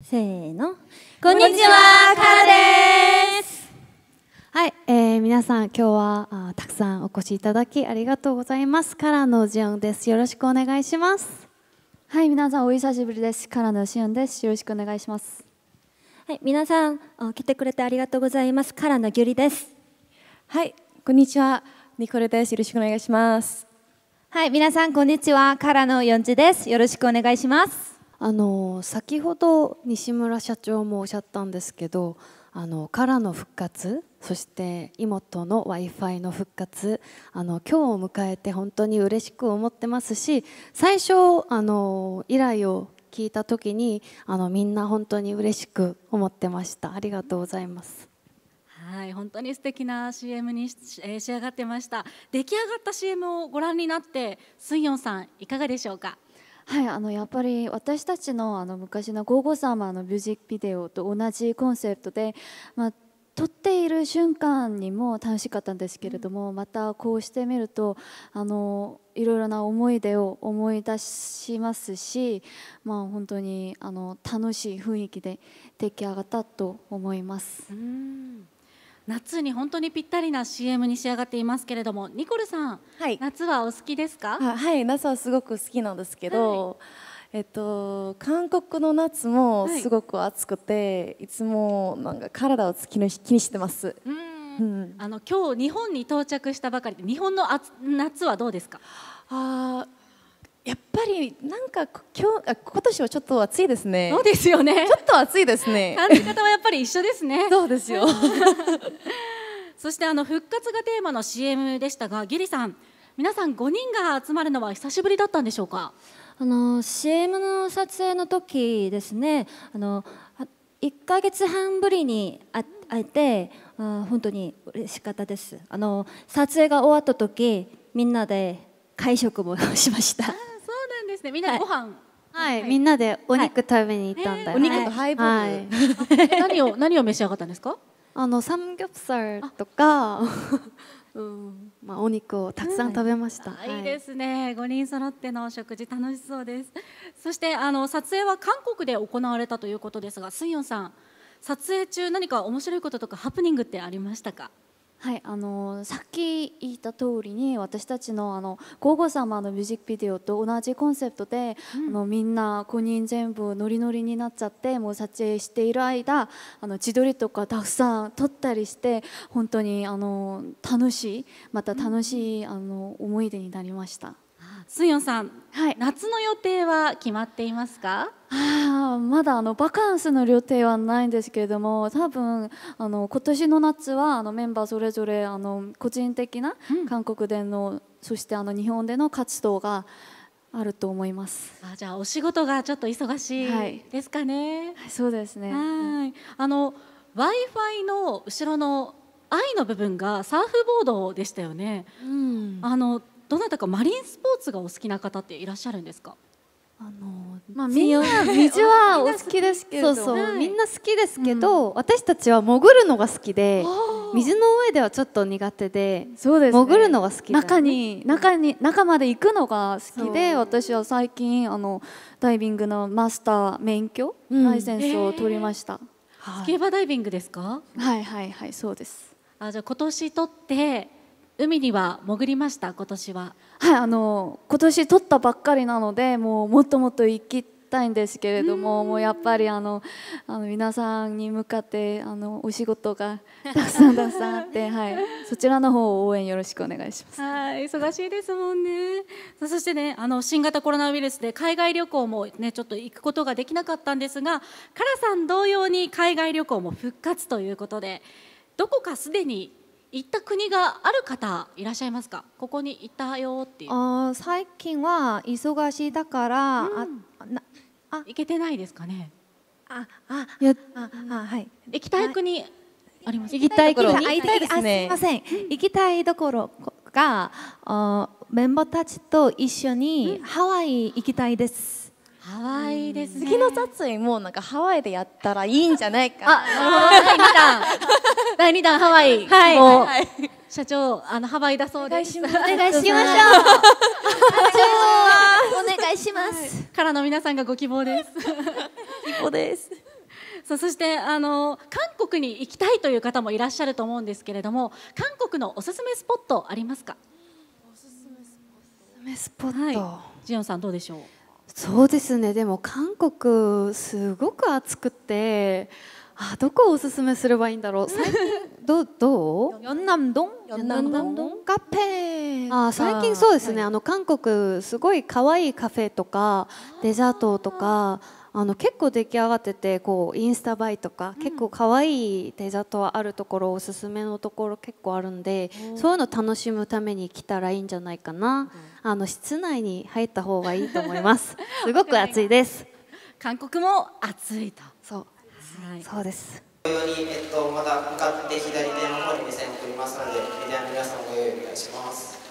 せーのこんにちはカラですはい、えー、皆さん今日はあたくさんお越しいただきありがとうございますカラのジオンですよろしくお願いしますはい皆さんお久しぶりですカラのジオンですよろしくお願いしますはい皆さん来てくれてありがとうございますカラのギュリですはいこんにちはニコルですよろしくお願いしますはい皆さんこんにちはカラのヨンジですよろしくお願いしますあの先ほど西村社長もおっしゃったんですけどあのからの復活そして妹の w i f i の復活あの今日を迎えて本当に嬉しく思ってますし最初あの依頼を聞いた時にあのみんな本当に嬉しく思ってましたありがとうございます。はい、本当に素敵な CM に、えー、仕上がってました。出来上がった CM をご覧になって、スンヨンさんいかがでしょうか。はい、あのやっぱり私たちのあの昔の「ゴーゴー」のミュージックビデオと同じコンセプトで、まあ、撮っている瞬間にも楽しかったんですけれども、またこうしてみるとあのいろいろな思い出を思い出しますし、まあ、本当にあの楽しい雰囲気で出来上がったと思います。夏に本当にぴったりな CM に仕上がっていますけれどもニコルさん、はい、夏はお好きですかはい夏はすごく好きなんですけど、はい、えっと、韓国の夏もすごく暑くて、い、つもなんか体を気にしてます。うん、あの今日日本に到着したばかりで日本の夏はどうですかありなんか今日今年はちょっと暑いですね。そうですよね。ちょっと暑いですね。感じ方はやっぱり一緒ですね。そうですよ。そしてあの復活がテーマの CM でしたが、ギリさん、皆さん5人が集まるのは久しぶりだったんでしょうか。あの CM の撮影の時ですね。あの1か月半ぶりに会えて、あ本当に嬉しかったです。あの撮影が終わった時、みんなで会食もしました。ですねみんなご飯、はい、はい、みんなでお肉食べに行ったんだよ、ね、はいえー、お肉とハイボール、はい、何を何を召し上がったんですかあのサムギョプサルとかうん、まあお肉をたくさん食べました。いいですね。五、人揃っての食事楽しそうです。そしてあの撮影は韓国で行われたということですが、スンヨンさん、撮影中何か面白いこととかハプニングってありましたか？はい、あのさっき言った通りに私たちのあのゴーゴ様のミュージックビデオと同じコンセプトで、うん、あのみんな5人全部ノリノリになっちゃってもう撮影している間あの自撮りとかたくさん撮ったりして本当にあの楽しいまた楽しい、うん、あの思い出になりました。スヨンさん、はい、夏の予定は決まっていますか？はあまだあのバカンスの予定はないんですけれども多分あの今年の夏はあのメンバーそれぞれあの個人的な韓国での、うん、そしてあの日本での活動があると思います。あじゃあお仕事がちょっと忙しいですかね。はいはい、そうですね。はい。あの Wi-Fi の後ろの愛の部分がサーフボードでしたよね。うん。あのどなたかマリンスポーツがお好きな方っていらっしゃるんですか。まあ、みんな水はお好きですけどそうそう、みんな好きですけど、私たちは潜るのが好きで水の上ではちょっと苦手でそうです、潜るのが好き中に中に中まで行くのが好きで私は最近あのダイビングのマスター免許、ライセンスを取りました、はい、スキューバダイビングですかはいはいはいそうですあじゃ今年取って海には潜りました今年ははいあの今年取ったばっかりなのでもうもっともっと行きたいんですけれどももうやっぱりあのあの皆さんに向かってあのお仕事が たくさんたくさんあって、はい、そちらの方を応援よろしくお願いしますはい忙しいですもんねそしてねあの新型コロナウイルスで海外旅行もねちょっと行くことができなかったんですがカラさん同様に海外旅行も復活ということでどこかすでに行った国がある方いらっしゃいますかここに行ったよっていう最近は忙しいだから、うん、あなあ行けてないですかねああやああはい行きたい国あります行きたい国会いたいですねすみません、行きたいところがメンバーたちと一緒にハワイ行きたいですハワイです、ね、次の撮影もなんかハワイでやったらいいんじゃないかあ、第2弾 第2弾ハワイはい、はい、社長あのハワイだそうですお願いしましょうお願いします、はい、からの皆さんがご希望です希望ですさそしてあの韓国に行きたいという方もいらっしゃると思うんですけれども韓国のおすすめスポットありますかおすすめスポット、はい、ジオンさんどうでしょうそうですねでも韓国すごく暑くてあどこをおすすめすればいいんだろう最近どどう南東南東カフェあ最近そうですね、はい、あの韓国すごい可愛いカフェとかデザートとかあの結構出来上がっててこうインスタ映えとか、うん、結構可愛いデザートはあるところおすすめのところ結構あるんでそういうの楽しむために来たらいいんじゃないかな、うん、あの室内に入った方がいいと思います すごく暑いです韓国も暑いとそう、はい、そうですえっと、また向かって左手の方に目線を送りますので、メディアの皆さんご用意お願いします。